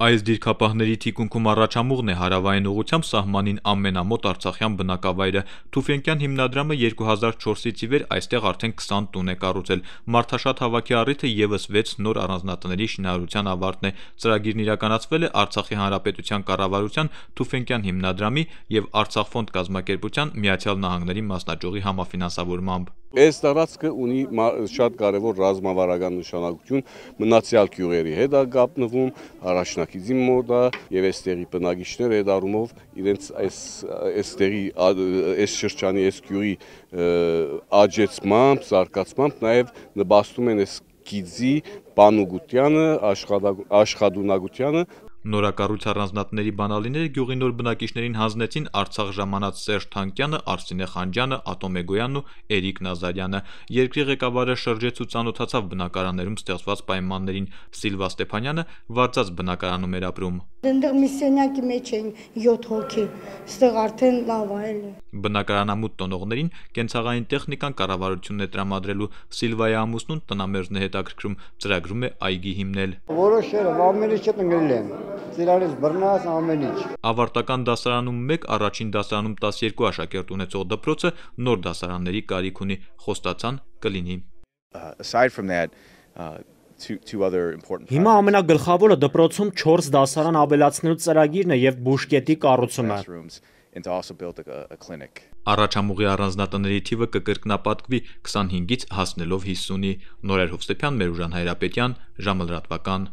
Այս դիրքապահների թիկունքում առաջամուղն է հարավային ուղղությամբ սահմանին ամենամոտ արցախյան բնակավայրը։ Թուֆյանկյան հիմնադրամը 2004-ից ի վեր այստեղ արդեն 20 տուն է կառուցել։ Մարդաշատ հավաքի առիթը ևս 6 նոր առանձնատների շինարարության ավարտն է։ Ծրագիրն իրականացվել է Արցախի հանրապետության կառավարության, Թուֆյանկյան հիմնադրամի և Արցախ ֆոնդ կազմակերպության, ԱՄՆ-ի մասնաճյուղի համաֆինանսավորմամբ։ Այս տարածքը ունի շատ կարևոր ռազմավարական նշանակություն մնացյալ գյուղերի հետ է կապնվում, առաջնակ Սարգսակիզի մոտ է եւ այստեղի բնակիչները այդ առումով իրենց այս այստեղի այս շրջանի այս գյուղի աճեցմամբ, զարգացմամբ նաեւ նպաստում են այս գիծի բանուգությանը, աշխատունակությանը Նորակառույց առանձնատների բանալիները գյուղի նոր բնակիչներին հանձնեցին Արցախ ժամանած Սերժ Թանկյանը, Արսինե Խանջյանը, Ատո Մեգոյանն ու Էրիկ Նազարյանը։ Երկրի ղեկավարը շրջեց ու ծանոթացավ բնակարաններում ստեղծված պայմաններին։ Սիլվա Ստեփանյանը Վարդաց բնակարանում էր ապրում։ Այնտեղ միսիոնակի մեջ էին 7 հոգի։ Այստեղ արդեն լավ է էլի։ Բնակարանամուտ տոնողներին կենցաղային տեխնիկան կառավարությունն է տրամադրելու Սիլվայի ամուսնուն տնամերձն է հետաքրքրում ծրագրում է այգի հիմնել։ Որոշերը ամեն ինչ չտնգրել են ծիրարից բռնած ամեն ինչ։ Ավարտական դասարանում 1, առաջին դասարանում 12 աշակերտ ունեցող դպրոցը նոր դասարանների կարիք ունի, խոստացան կլինի։ uh, Aside from that, uh, Հիմա ամենագլխավորը դպրոցում 4 դասարան ավելացնելու ծրագիրն է եւ բուժկետի կառուցումը։ Առաջամուղի առանձնատների թիվը կկրկնապատկվի 25-ից հասնելով 50-ի։ Նորեր Հովսեփյան, Մերուժան Հայրապետյան, ժամը լրատվական